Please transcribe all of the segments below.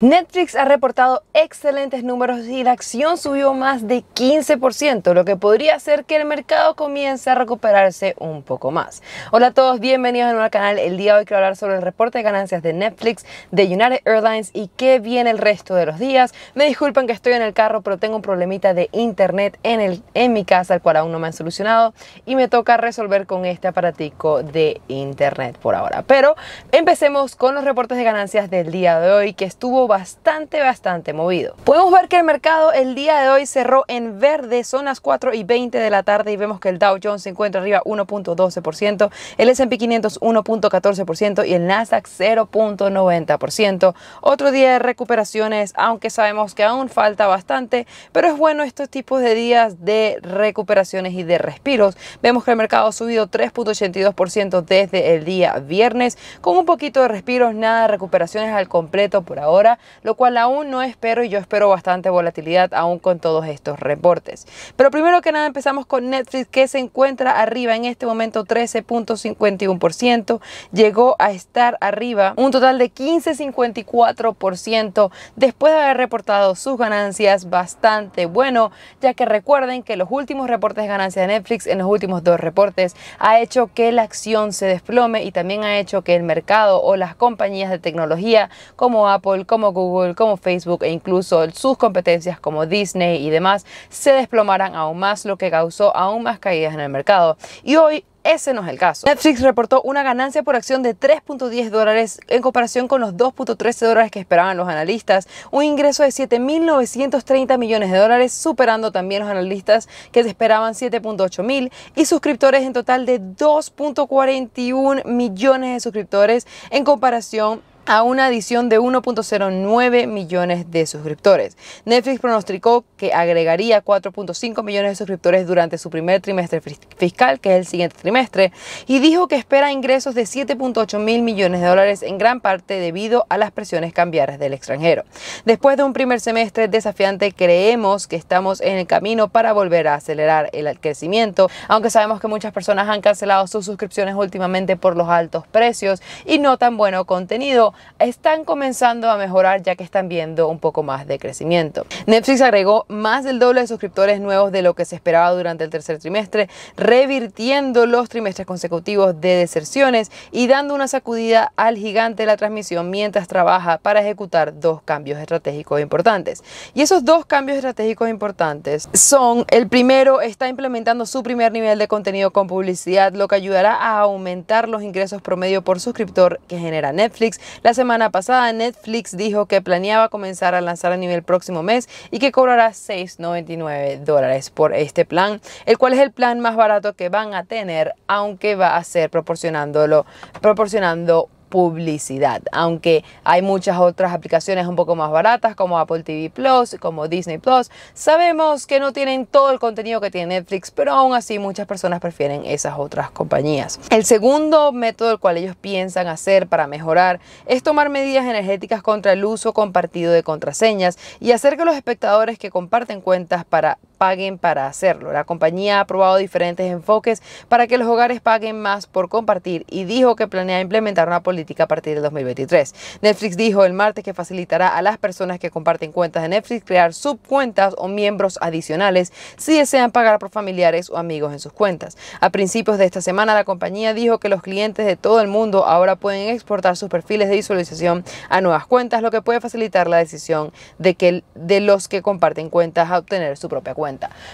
Netflix ha reportado excelentes números y la acción subió más de 15%, lo que podría hacer que el mercado comience a recuperarse un poco más. Hola a todos, bienvenidos a nuevo canal. El día de hoy quiero hablar sobre el reporte de ganancias de Netflix, de United Airlines y qué viene el resto de los días. Me disculpen que estoy en el carro, pero tengo un problemita de internet en, el, en mi casa, el cual aún no me han solucionado y me toca resolver con este aparatico de internet por ahora. Pero empecemos con los reportes de ganancias del día de hoy, que estuvo bastante, bastante movido. Podemos ver que el mercado el día de hoy cerró en verde, son las 4 y 20 de la tarde y vemos que el Dow Jones se encuentra arriba 1.12%, el S&P 500 1.14% y el Nasdaq 0.90%. Otro día de recuperaciones, aunque sabemos que aún falta bastante, pero es bueno estos tipos de días de recuperaciones y de respiros. Vemos que el mercado ha subido 3.82% desde el día viernes, con un poquito de respiros, nada de recuperaciones al completo por ahora, lo cual aún no espero y yo espero bastante volatilidad aún con todos estos reportes. Pero primero que nada empezamos con Netflix que se encuentra arriba en este momento 13.51%, llegó a estar arriba un total de 15.54% después de haber reportado sus ganancias bastante bueno, ya que recuerden que los últimos reportes de ganancias de Netflix en los últimos dos reportes ha hecho que la acción se desplome y también ha hecho que el mercado o las compañías de tecnología como Apple, como Google, como Facebook e incluso sus competencias como Disney y demás se desplomaran aún más, lo que causó aún más caídas en el mercado. Y hoy ese no es el caso. Netflix reportó una ganancia por acción de 3.10 dólares en comparación con los 2.13 dólares que esperaban los analistas, un ingreso de 7.930 millones de dólares, superando también los analistas que esperaban 7.8 mil, y suscriptores en total de 2.41 millones de suscriptores en comparación a una adición de 1.09 millones de suscriptores. Netflix pronosticó que agregaría 4.5 millones de suscriptores durante su primer trimestre fiscal, que es el siguiente trimestre, y dijo que espera ingresos de 7.8 mil millones de dólares en gran parte debido a las presiones cambiarias del extranjero. Después de un primer semestre desafiante, creemos que estamos en el camino para volver a acelerar el crecimiento, aunque sabemos que muchas personas han cancelado sus suscripciones últimamente por los altos precios y no tan bueno contenido están comenzando a mejorar ya que están viendo un poco más de crecimiento. Netflix agregó más del doble de suscriptores nuevos de lo que se esperaba durante el tercer trimestre, revirtiendo los trimestres consecutivos de deserciones y dando una sacudida al gigante de la transmisión mientras trabaja para ejecutar dos cambios estratégicos importantes. Y esos dos cambios estratégicos importantes son, el primero está implementando su primer nivel de contenido con publicidad, lo que ayudará a aumentar los ingresos promedio por suscriptor que genera Netflix. La semana pasada Netflix dijo que planeaba comenzar a lanzar a nivel próximo mes y que cobrará 6,99 dólares por este plan, el cual es el plan más barato que van a tener, aunque va a ser proporcionándolo, proporcionando publicidad, aunque hay muchas otras aplicaciones un poco más baratas como Apple TV Plus, como Disney Plus. Sabemos que no tienen todo el contenido que tiene Netflix, pero aún así muchas personas prefieren esas otras compañías. El segundo método el cual ellos piensan hacer para mejorar es tomar medidas energéticas contra el uso compartido de contraseñas y hacer que los espectadores que comparten cuentas para paguen para hacerlo. La compañía ha aprobado diferentes enfoques para que los hogares paguen más por compartir y dijo que planea implementar una política a partir del 2023. Netflix dijo el martes que facilitará a las personas que comparten cuentas de Netflix crear subcuentas o miembros adicionales si desean pagar por familiares o amigos en sus cuentas. A principios de esta semana la compañía dijo que los clientes de todo el mundo ahora pueden exportar sus perfiles de visualización a nuevas cuentas, lo que puede facilitar la decisión de, que, de los que comparten cuentas a obtener su propia cuenta.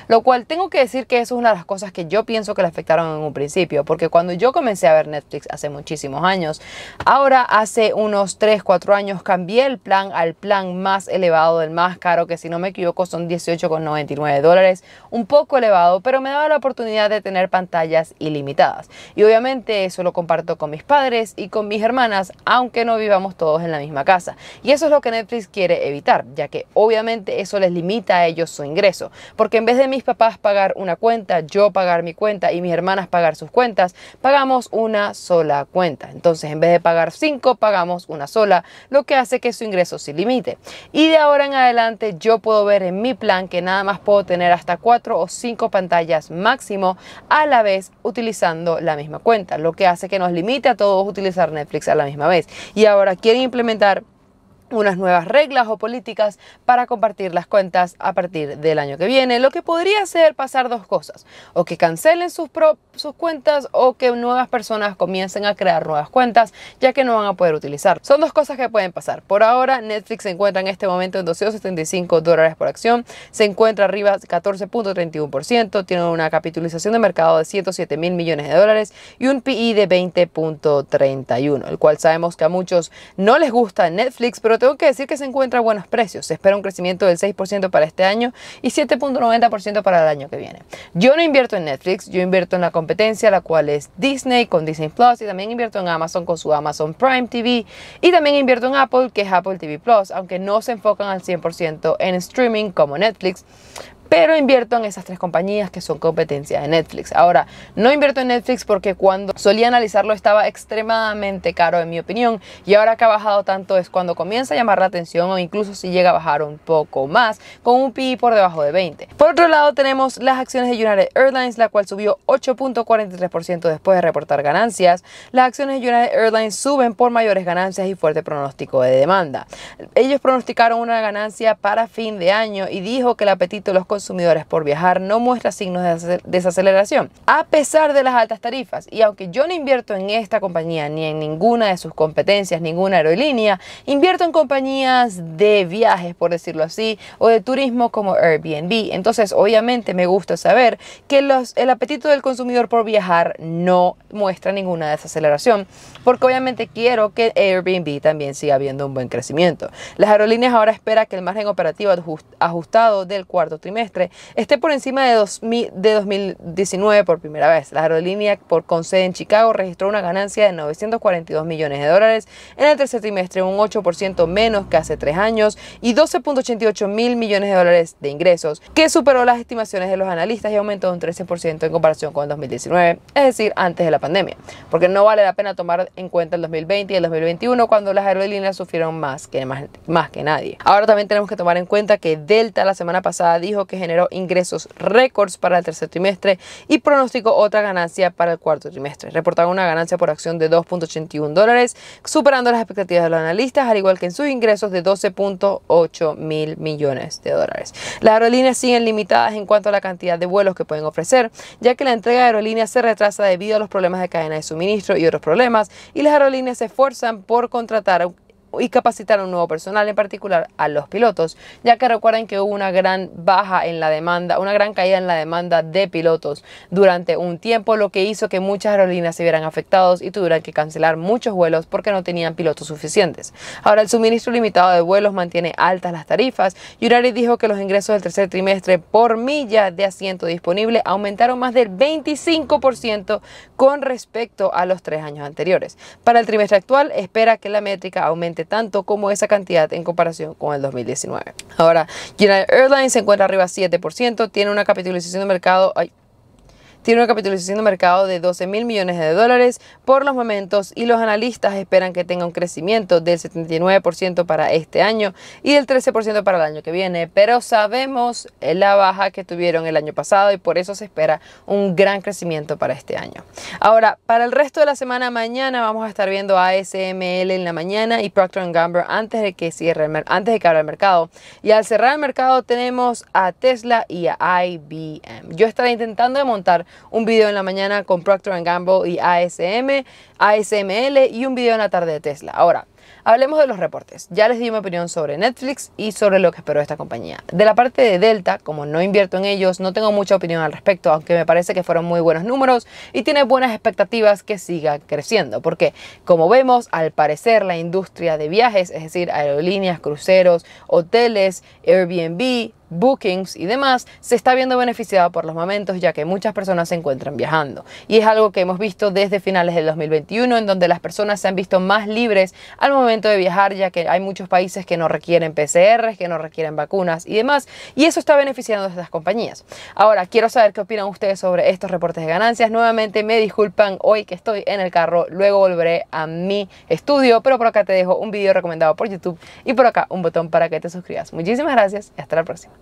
Lo cual tengo que decir que eso es una de las cosas que yo pienso que le afectaron en un principio, porque cuando yo comencé a ver Netflix hace muchísimos años, ahora hace unos 3, 4 años cambié el plan al plan más elevado, del más caro, que si no me equivoco son 18,99 dólares, un poco elevado, pero me daba la oportunidad de tener pantallas ilimitadas. Y obviamente eso lo comparto con mis padres y con mis hermanas, aunque no vivamos todos en la misma casa. Y eso es lo que Netflix quiere evitar, ya que obviamente eso les limita a ellos su ingreso. Porque en vez de mis papás pagar una cuenta, yo pagar mi cuenta y mis hermanas pagar sus cuentas, pagamos una sola cuenta. Entonces, en vez de pagar cinco, pagamos una sola, lo que hace que su ingreso se limite. Y de ahora en adelante, yo puedo ver en mi plan que nada más puedo tener hasta cuatro o cinco pantallas máximo a la vez utilizando la misma cuenta, lo que hace que nos limite a todos utilizar Netflix a la misma vez. Y ahora quieren implementar unas nuevas reglas o políticas para compartir las cuentas a partir del año que viene, lo que podría ser pasar dos cosas, o que cancelen sus, sus cuentas o que nuevas personas comiencen a crear nuevas cuentas ya que no van a poder utilizar. Son dos cosas que pueden pasar. Por ahora Netflix se encuentra en este momento en 275 dólares por acción, se encuentra arriba 14.31%, tiene una capitalización de mercado de 107 mil millones de dólares y un PI de 20.31, el cual sabemos que a muchos no les gusta Netflix, pero pero tengo que decir que se encuentra a buenos precios. Se espera un crecimiento del 6% para este año y 7.90% para el año que viene. Yo no invierto en Netflix, yo invierto en la competencia, la cual es Disney con Disney Plus y también invierto en Amazon con su Amazon Prime TV y también invierto en Apple, que es Apple TV Plus, aunque no se enfocan al 100% en streaming como Netflix pero invierto en esas tres compañías que son competencias de Netflix. Ahora, no invierto en Netflix porque cuando solía analizarlo estaba extremadamente caro en mi opinión y ahora que ha bajado tanto es cuando comienza a llamar la atención o incluso si llega a bajar un poco más con un PI por debajo de 20. Por otro lado tenemos las acciones de United Airlines, la cual subió 8.43% después de reportar ganancias. Las acciones de United Airlines suben por mayores ganancias y fuerte pronóstico de demanda. Ellos pronosticaron una ganancia para fin de año y dijo que el apetito de los consumidores por viajar no muestra signos de desaceleración, a pesar de las altas tarifas. Y aunque yo no invierto en esta compañía ni en ninguna de sus competencias, ninguna aerolínea, invierto en compañías de viajes, por decirlo así, o de turismo como Airbnb. Entonces, obviamente me gusta saber que los, el apetito del consumidor por viajar no muestra ninguna desaceleración, porque obviamente quiero que Airbnb también siga habiendo un buen crecimiento. Las aerolíneas ahora espera que el margen operativo ajustado del cuarto trimestre esté por encima de, de 2019 por primera vez. La aerolínea por con en Chicago registró una ganancia de 942 millones de dólares en el tercer trimestre, un 8% menos que hace tres años y 12.88 mil millones de dólares de ingresos, que superó las estimaciones de los analistas y aumentó un 13% en comparación con 2019, es decir, antes de la pandemia, porque no vale la pena tomar en cuenta el 2020 y el 2021 cuando las aerolíneas sufrieron más que, más, más que nadie. Ahora también tenemos que tomar en cuenta que Delta la semana pasada dijo que generó ingresos récords para el tercer trimestre y pronosticó otra ganancia para el cuarto trimestre. Reportaron una ganancia por acción de 2.81 dólares, superando las expectativas de los analistas, al igual que en sus ingresos de 12.8 mil millones de dólares. Las aerolíneas siguen limitadas en cuanto a la cantidad de vuelos que pueden ofrecer, ya que la entrega de aerolíneas se retrasa debido a los problemas de cadena de suministro y otros problemas, y las aerolíneas se esfuerzan por contratar y capacitar a un nuevo personal, en particular a los pilotos, ya que recuerden que hubo una gran baja en la demanda, una gran caída en la demanda de pilotos durante un tiempo, lo que hizo que muchas aerolíneas se vieran afectados y tuvieran que cancelar muchos vuelos porque no tenían pilotos suficientes. Ahora el suministro limitado de vuelos mantiene altas las tarifas. Yurari dijo que los ingresos del tercer trimestre por milla de asiento disponible aumentaron más del 25% con respecto a los tres años anteriores. Para el trimestre actual espera que la métrica aumente tanto como esa cantidad en comparación con el 2019. Ahora, United Airlines se encuentra arriba 7%, tiene una capitalización de mercado tiene una capitalización de mercado de 12 mil millones de dólares por los momentos y los analistas esperan que tenga un crecimiento del 79% para este año y del 13% para el año que viene, pero sabemos eh, la baja que tuvieron el año pasado y por eso se espera un gran crecimiento para este año. Ahora, para el resto de la semana mañana vamos a estar viendo a ASML en la mañana y Procter Gamble antes de que cierre antes de que abra el mercado. Y al cerrar el mercado tenemos a Tesla y a IBM. Yo estaré intentando montar un video en la mañana con Procter Gamble y ASM, ASML y un video en la tarde de Tesla. Ahora, Hablemos de los reportes. Ya les di mi opinión sobre Netflix y sobre lo que espero de esta compañía. De la parte de Delta, como no invierto en ellos, no tengo mucha opinión al respecto, aunque me parece que fueron muy buenos números y tiene buenas expectativas que siga creciendo. Porque, como vemos, al parecer la industria de viajes, es decir, aerolíneas, cruceros, hoteles, Airbnb, bookings y demás, se está viendo beneficiado por los momentos ya que muchas personas se encuentran viajando. Y es algo que hemos visto desde finales del 2021 en donde las personas se han visto más libres al momento de viajar ya que hay muchos países que no requieren PCRs, que no requieren vacunas y demás. Y eso está beneficiando a estas compañías. Ahora, quiero saber qué opinan ustedes sobre estos reportes de ganancias. Nuevamente me disculpan hoy que estoy en el carro, luego volveré a mi estudio, pero por acá te dejo un video recomendado por YouTube y por acá un botón para que te suscribas. Muchísimas gracias y hasta la próxima.